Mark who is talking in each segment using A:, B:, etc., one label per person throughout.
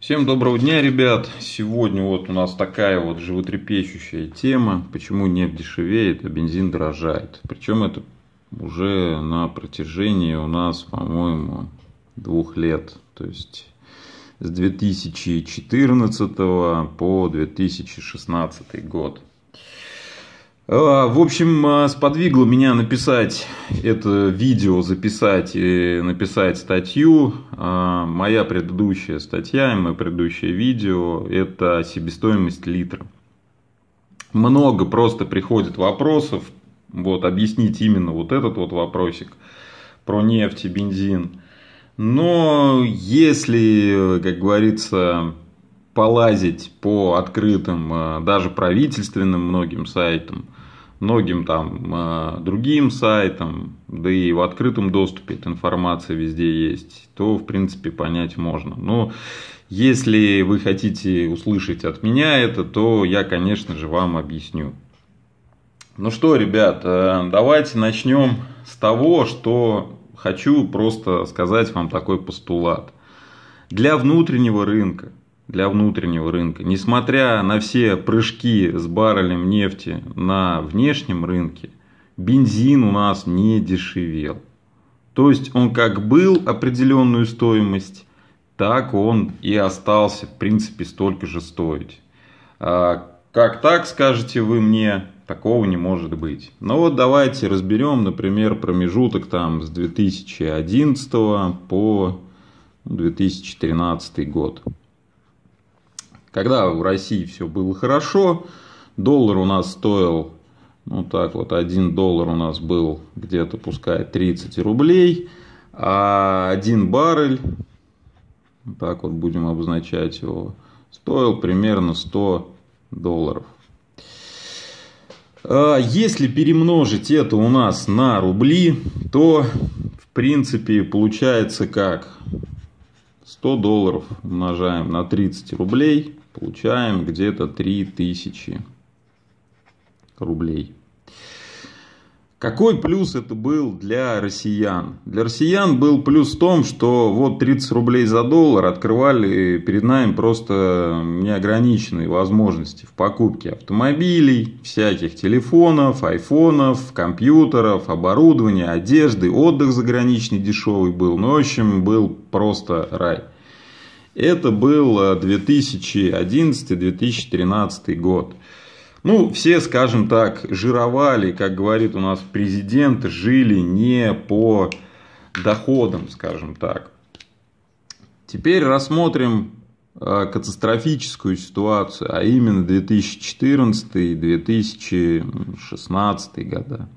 A: Всем доброго дня, ребят! Сегодня вот у нас такая вот животрепещущая тема, почему нефть дешевеет, а бензин дорожает. Причем это уже на протяжении у нас, по-моему, двух лет. То есть с 2014 по 2016 год. Э, в общем, э, сподвигло меня написать это видео, записать и написать статью. Э, моя предыдущая статья и мое предыдущее видео – это себестоимость литра. Много просто приходит вопросов, вот объяснить именно вот этот вот вопросик про нефть и бензин. Но если, как говорится, полазить по открытым, даже правительственным многим сайтам – многим там э, другим сайтам, да и в открытом доступе эта информация везде есть, то в принципе понять можно. Но если вы хотите услышать от меня это, то я, конечно же, вам объясню. Ну что, ребят, э, давайте начнем с того, что хочу просто сказать вам такой постулат. Для внутреннего рынка для внутреннего рынка. Несмотря на все прыжки с баррелем нефти на внешнем рынке, бензин у нас не дешевел. То есть он как был определенную стоимость, так он и остался, в принципе, столько же стоить. А как так, скажете вы мне, такого не может быть. Но ну вот давайте разберем, например, промежуток там с 2011 по 2013 год. Когда в России все было хорошо, доллар у нас стоил, ну так вот, один доллар у нас был где-то, пускай, 30 рублей, а один баррель, так вот будем обозначать его, стоил примерно 100 долларов. А если перемножить это у нас на рубли, то в принципе получается как 100 долларов умножаем на 30 рублей получаем где-то 3000 рублей. Какой плюс это был для россиян? Для россиян был плюс в том, что вот 30 рублей за доллар открывали перед нами просто неограниченные возможности в покупке автомобилей, всяких телефонов, айфонов, компьютеров, оборудования, одежды, отдых заграничный дешевый был. Ну, в общем, был просто рай. Это был 2011-2013 э, год. Ну, все, скажем так, жировали, как говорит у нас президент, жили не по доходам, скажем так. Теперь рассмотрим э, катастрофическую ситуацию, а именно 2014 2016 года.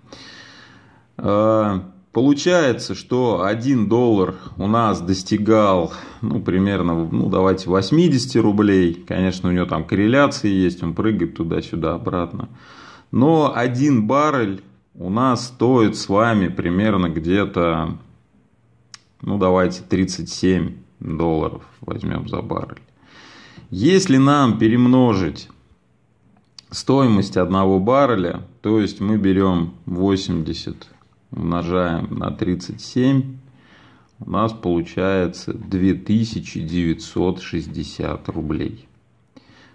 A: Э, Получается, что 1 доллар у нас достигал, ну, примерно, ну, давайте 80 рублей. Конечно, у него там корреляции есть, он прыгает туда-сюда, обратно. Но 1 баррель у нас стоит с вами примерно где-то, ну, давайте 37 долларов возьмем за баррель. Если нам перемножить стоимость одного барреля, то есть мы берем 80 умножаем на 37, у нас получается 2960 рублей.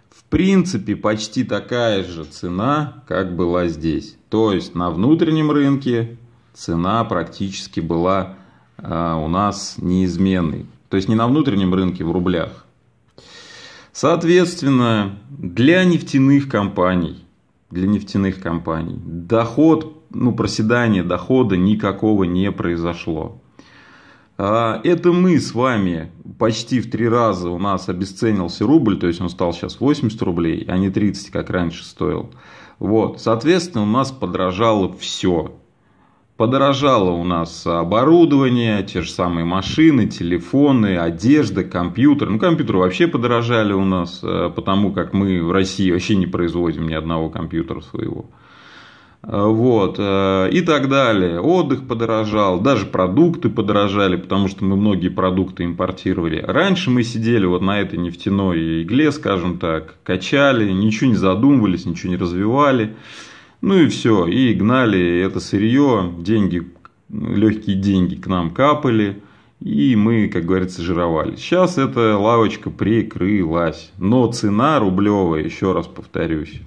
A: В принципе, почти такая же цена, как была здесь. То есть на внутреннем рынке цена практически была э, у нас неизменной. То есть не на внутреннем рынке в рублях. Соответственно, для нефтяных компаний, для нефтяных компаний доход ну, проседания дохода никакого не произошло. А, это мы с вами почти в три раза у нас обесценился рубль, то есть он стал сейчас 80 рублей, а не 30, как раньше стоил. Вот, соответственно, у нас подорожало все. Подорожало у нас оборудование, те же самые машины, телефоны, одежда, компьютер. Ну, компьютеры вообще подорожали у нас, э, потому как мы в России вообще не производим ни одного компьютера своего вот, э, и так далее. Отдых подорожал, даже продукты подорожали, потому что мы многие продукты импортировали. Раньше мы сидели вот на этой нефтяной игле, скажем так, качали, ничего не задумывались, ничего не развивали. Ну и все, и гнали это сырье, деньги, легкие деньги к нам капали, и мы, как говорится, жировали. Сейчас эта лавочка прикрылась, но цена рублевая, еще раз повторюсь,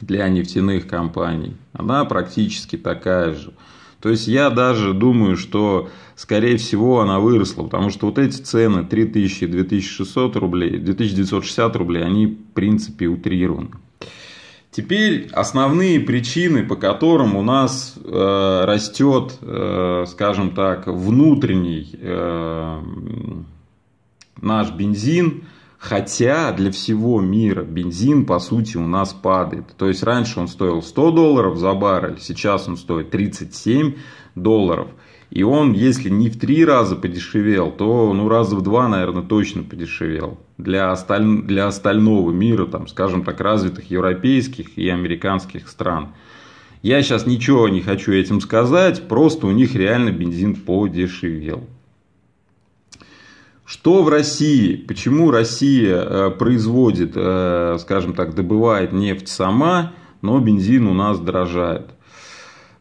A: для нефтяных компаний, она практически такая же. То есть я даже думаю, что скорее всего она выросла, потому что вот эти цены 3000 2600 рублей, 2960 рублей, они в принципе утрированы. Теперь основные причины, по которым у нас э, растет, э, скажем так, внутренний э, наш бензин, Хотя для всего мира бензин, по сути, у нас падает. То есть раньше он стоил 100 долларов за баррель, сейчас он стоит 37 долларов. И он, если не в три раза подешевел, то ну, раза в два, наверное, точно подешевел. Для, осталь... для остального мира, там, скажем так, развитых европейских и американских стран. Я сейчас ничего не хочу этим сказать, просто у них реально бензин подешевел. Что в России? Почему Россия э, производит, э, скажем так, добывает нефть сама, но бензин у нас дорожает?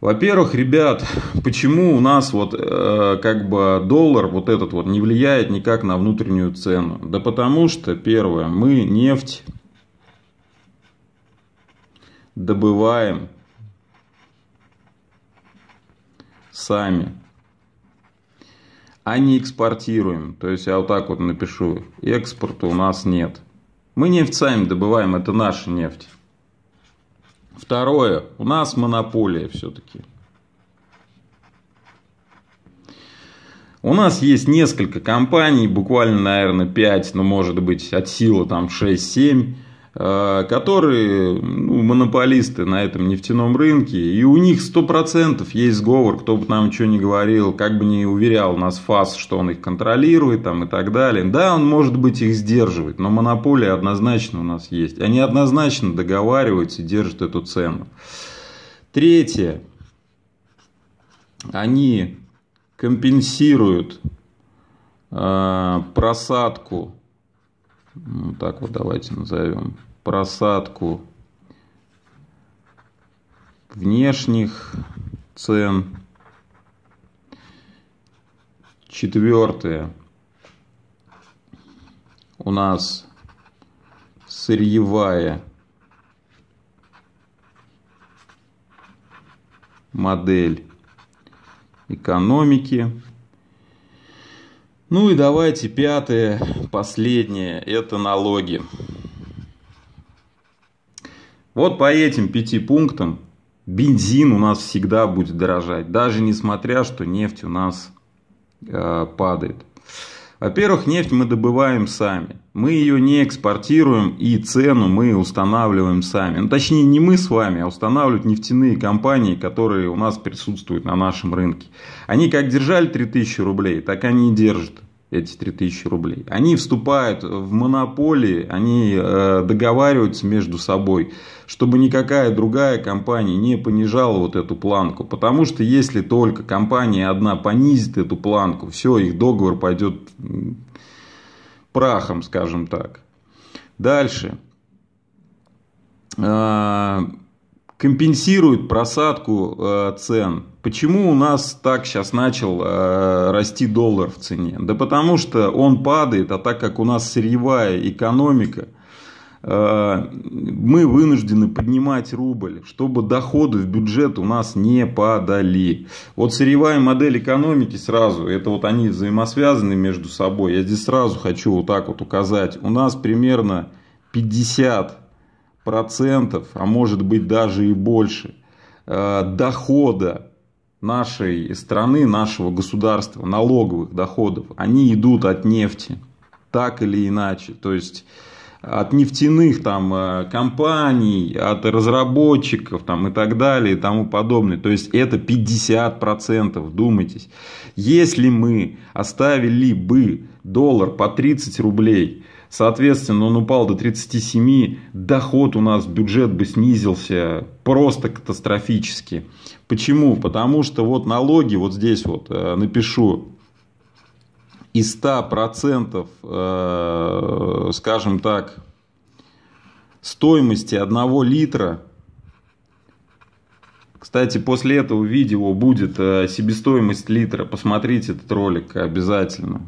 A: Во-первых, ребят, почему у нас вот э, как бы доллар вот этот вот не влияет никак на внутреннюю цену? Да потому что, первое, мы нефть добываем сами а не экспортируем. То есть я вот так вот напишу, экспорта у нас нет. Мы нефть сами добываем, это наша нефть. Второе, у нас монополия все-таки. У нас есть несколько компаний, буквально, наверное, 5, но ну, может быть от силы там 6-7, Э, которые ну, монополисты на этом нефтяном рынке, и у них 100% есть сговор, кто бы нам что ни говорил, как бы не уверял нас ФАС, что он их контролирует там, и так далее. Да, он может быть их сдерживает, но монополия однозначно у нас есть. Они однозначно договариваются и держат эту цену. Третье. Они компенсируют э, просадку ну, так вот давайте назовем, просадку внешних цен. Четвертое. У нас сырьевая модель экономики. Ну и давайте пятое, последнее, это налоги. Вот по этим пяти пунктам бензин у нас всегда будет дорожать, даже несмотря, что нефть у нас э, падает. Во-первых, нефть мы добываем сами. Мы ее не экспортируем и цену мы устанавливаем сами. Ну, точнее, не мы с вами, а устанавливают нефтяные компании, которые у нас присутствуют на нашем рынке. Они как держали 3000 рублей, так они и держат эти 3000 рублей. Они вступают в монополии, они э, договариваются между собой, чтобы никакая другая компания не понижала вот эту планку. Потому что если только компания одна понизит эту планку, все, их договор пойдет прахом, скажем так. Дальше. А, компенсирует просадку э, цен. Почему у нас так сейчас начал э, расти доллар в цене? Да потому что он падает, а так как у нас сырьевая экономика, э, мы вынуждены поднимать рубль, чтобы доходы в бюджет у нас не падали. Вот сырьевая модель экономики сразу, это вот они взаимосвязаны между собой. Я здесь сразу хочу вот так вот указать. У нас примерно 50 процентов, а может быть даже и больше, э, дохода нашей страны, нашего государства, налоговых доходов, они идут от нефти, так или иначе. То есть от нефтяных там, э, компаний, от разработчиков там, и так далее и тому подобное. То есть это 50%, думайтесь. Если мы оставили бы доллар по 30 рублей – Соответственно, он упал до 37, доход у нас, бюджет бы снизился просто катастрофически. Почему? Потому что вот налоги, вот здесь вот э, напишу, из 100%, э, скажем так, стоимости одного литра. Кстати, после этого видео будет э, себестоимость литра. Посмотрите этот ролик обязательно.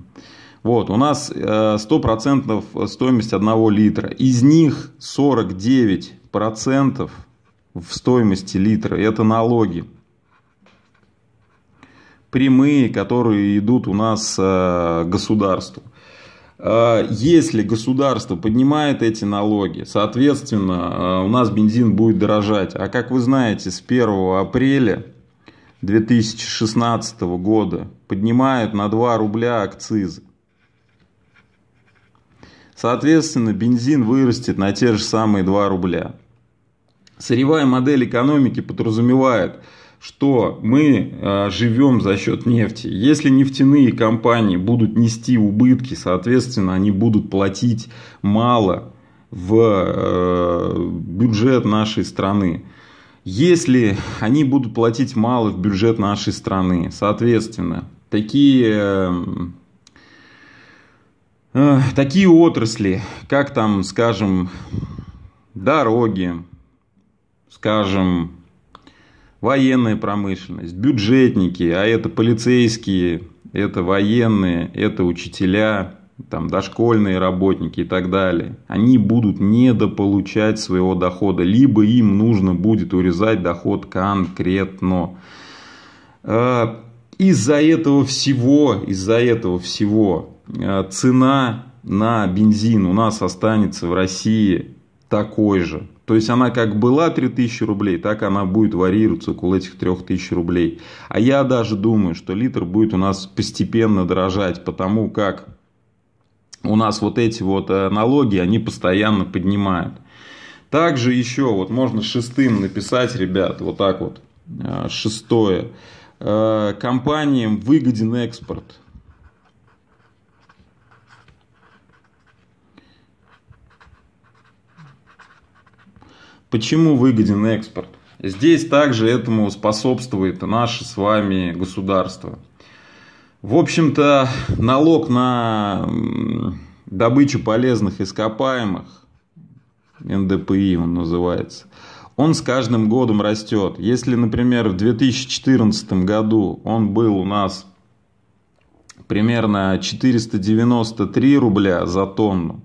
A: Вот, у нас 100% э, стоимость 1 литра. Из них 49% в стоимости литра – это налоги. Прямые, которые идут у нас э, государству. Э, если государство поднимает эти налоги, соответственно, у нас бензин будет дорожать. А как вы знаете, с 1 апреля 2016 года поднимают на 2 рубля акцизы. Соответственно, бензин вырастет на те же самые 2 рубля. Сырьевая модель экономики подразумевает, что мы э, живем за счет нефти. Если нефтяные компании будут нести убытки, соответственно, они будут платить мало в э, бюджет нашей страны. Если они будут платить мало в бюджет нашей страны, соответственно, такие э, такие отрасли, как там, скажем, дороги, скажем, военная промышленность, бюджетники, а это полицейские, это военные, это учителя, там, дошкольные работники и так далее, они будут недополучать своего дохода, либо им нужно будет урезать доход конкретно. Э, из-за этого всего, из-за этого всего Э, цена на бензин у нас останется в России такой же. То есть она как была 3000 рублей, так она будет варьироваться около этих 3000 рублей. А я даже думаю, что литр будет у нас постепенно дорожать, потому как у нас вот эти вот э, налоги, они постоянно поднимают. Также еще вот можно шестым написать, ребят, вот так вот, э, шестое. Компаниям выгоден экспорт. Почему выгоден экспорт? Здесь также этому способствует наше с вами государство. В общем-то, налог на добычу полезных ископаемых, НДПИ он называется, он с каждым годом растет. Если, например, в 2014 году он был у нас примерно 493 рубля за тонну,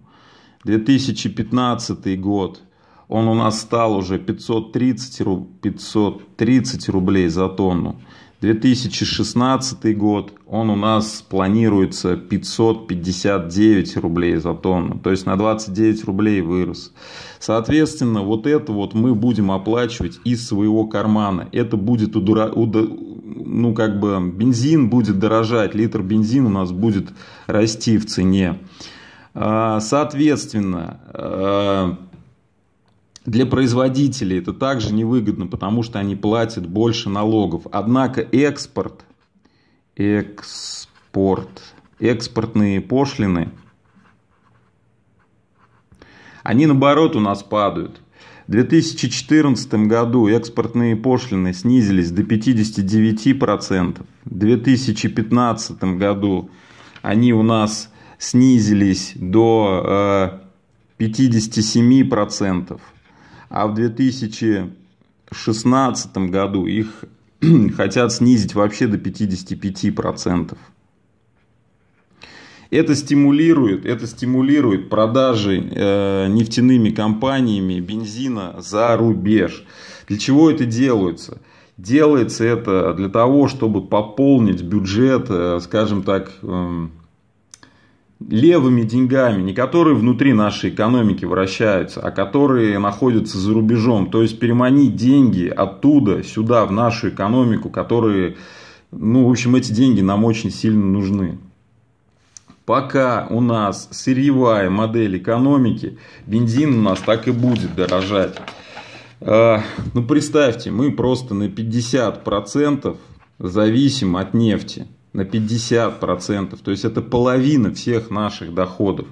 A: 2015 год – он у нас стал уже 530, 530 рублей за тонну. 2016 год он у нас планируется 559 рублей за тонну, то есть на 29 рублей вырос. Соответственно, вот это вот мы будем оплачивать из своего кармана. Это будет удура... уда... ну как бы бензин будет дорожать, литр бензина у нас будет расти в цене. А, соответственно, э, для производителей это также невыгодно, потому что они платят больше налогов. Однако экспорт, экспорт, экспортные пошлины, они наоборот у нас падают. В 2014 году экспортные пошлины снизились до 59%. В 2015 году они у нас снизились до 57%. Э, а в 2016 году их хотят снизить вообще до 55%. Это стимулирует, это стимулирует продажи э, нефтяными компаниями бензина за рубеж. Для чего это делается? Делается это для того, чтобы пополнить бюджет, э, скажем так, э, левыми деньгами, не которые внутри нашей экономики вращаются, а которые находятся за рубежом. То есть переманить деньги оттуда, сюда, в нашу экономику, которые, ну, в общем, эти деньги нам очень сильно нужны. Пока у нас сырьевая модель экономики, бензин у нас так и будет дорожать. А, ну, представьте, мы просто на 50% зависим от нефти на 50%. То есть это половина всех наших доходов.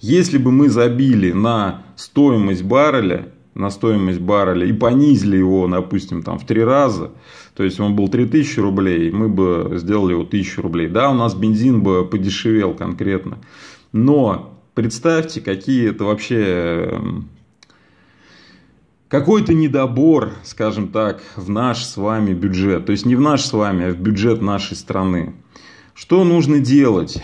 A: Если бы мы забили на стоимость барреля, на стоимость барреля и понизили его, допустим, там в три раза, то есть он был 3000 рублей, мы бы сделали его 1000 рублей. Да, у нас бензин бы подешевел конкретно. Но представьте, какие это вообще эм, какой-то недобор, скажем так, в наш с вами бюджет. То есть не в наш с вами, а в бюджет нашей страны. Что нужно делать?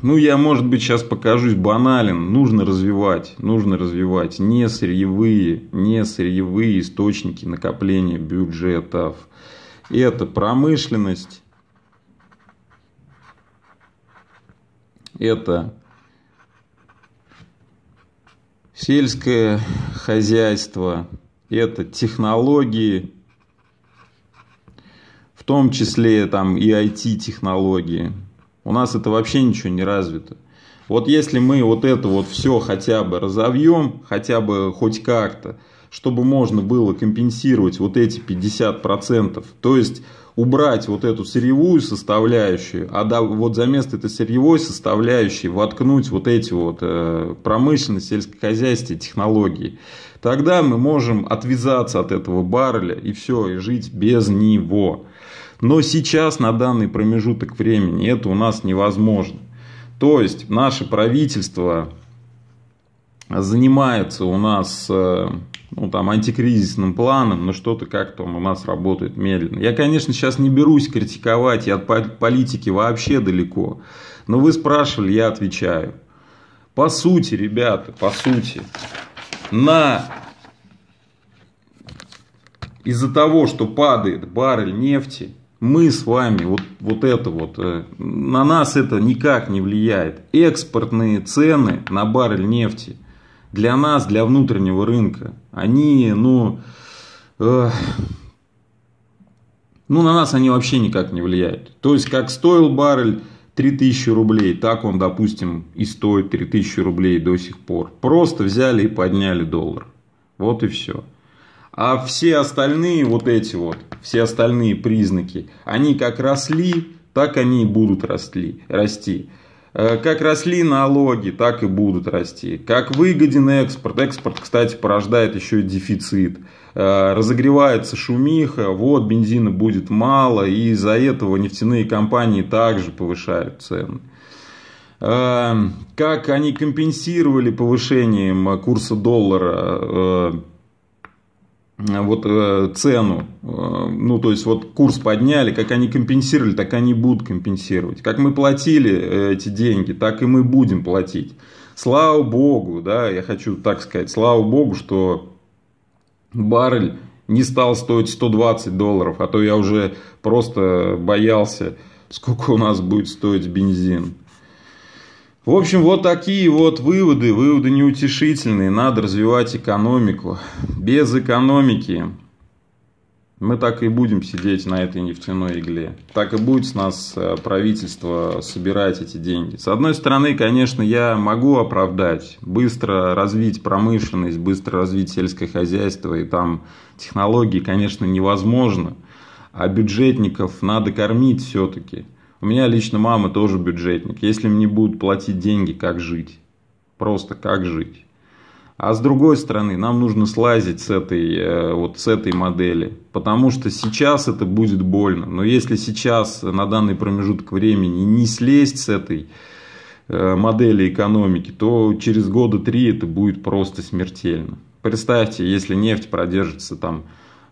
A: Ну, я, может быть, сейчас покажусь банален. Нужно развивать, нужно развивать не сырьевые, не сырьевые источники накопления бюджетов. Это промышленность, это сельское хозяйство, это технологии, в том числе там и IT-технологии. У нас это вообще ничего не развито. Вот если мы вот это вот все хотя бы разовьем, хотя бы хоть как-то, чтобы можно было компенсировать вот эти 50%, то есть убрать вот эту сырьевую составляющую, а да, вот за место этой сырьевой составляющей воткнуть вот эти вот э, промышленные, сельскохозяйственные технологии, тогда мы можем отвязаться от этого барреля и все, и жить без него. Но сейчас, на данный промежуток времени, это у нас невозможно. То есть, наше правительство занимается у нас... Э, ну, там, антикризисным планом, но что-то как-то у нас работает медленно. Я, конечно, сейчас не берусь критиковать, я от политики вообще далеко. Но вы спрашивали, я отвечаю. По сути, ребята, по сути, на из-за того, что падает баррель нефти, мы с вами, вот, вот это вот, э, на нас это никак не влияет. Экспортные цены на баррель нефти для нас, для внутреннего рынка. Они, ну, э, ну, на нас они вообще никак не влияют. То есть, как стоил баррель 3000 рублей, так он, допустим, и стоит 3000 рублей до сих пор. Просто взяли и подняли доллар. Вот и все. А все остальные вот эти вот, все остальные признаки, они как росли, так они и будут росли, расти. Э, как росли налоги, так и будут расти. Как выгоден экспорт. Экспорт, кстати, порождает еще и дефицит. Э, разогревается шумиха, вот бензина будет мало, и из-за этого нефтяные компании также повышают цены э, как они компенсировали повышением курса доллара Э, вот э, цену, э, ну то есть вот курс подняли, как они компенсировали, так они будут компенсировать. Как мы платили эти деньги, так и мы будем платить. Слава богу, да, я хочу так сказать, слава богу, что баррель не стал стоить 120 долларов, а то я уже просто боялся, сколько у нас будет стоить бензин. В общем, вот такие вот выводы, выводы неутешительные. Надо развивать экономику. Без экономики мы так и будем сидеть на этой нефтяной игле. Так и будет с нас э, правительство собирать эти деньги. С одной стороны, конечно, я могу оправдать, быстро развить промышленность, быстро развить сельское хозяйство и там технологии, конечно, невозможно. А бюджетников надо кормить все-таки. У меня лично мама тоже бюджетник. Если мне будут платить деньги, как жить? Просто как жить? А с другой стороны, нам нужно слазить с этой, э, вот с этой модели, потому что сейчас это будет больно. Но если сейчас на данный промежуток времени не слезть с этой э, модели экономики, то через года три это будет просто смертельно. Представьте, если нефть продержится там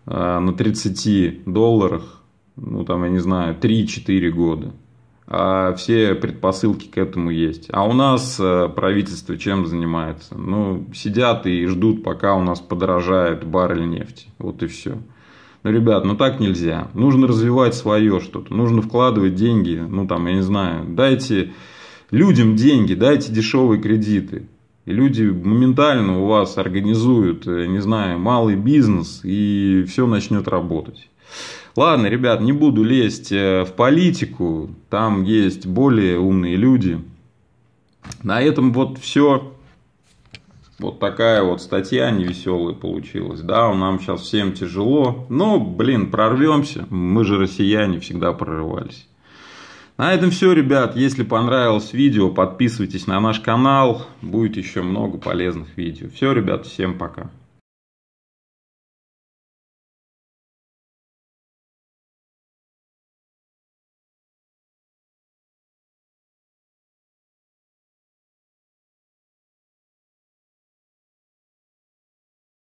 A: э, на 30 долларах, ну там, я не знаю, 3-4 года. А все предпосылки к этому есть. А у нас э, правительство чем занимается? Ну, сидят и ждут, пока у нас подорожает баррель нефти. Вот и все. Ну, ребят, ну так нельзя. Нужно развивать свое что-то. Нужно вкладывать деньги. Ну, там, я не знаю, дайте людям деньги, дайте дешевые кредиты. И люди моментально у вас организуют, э, не знаю, малый бизнес, и все начнет работать. Ладно, ребят, не буду лезть э, в политику, там есть более умные люди. На этом вот все. Вот такая вот статья невеселая получилась. Да, нам сейчас всем тяжело, но, блин, прорвемся. Мы же россияне всегда прорывались. На этом все, ребят. Если понравилось видео, подписывайтесь на наш канал. Будет еще много полезных видео. Все, ребят, всем пока.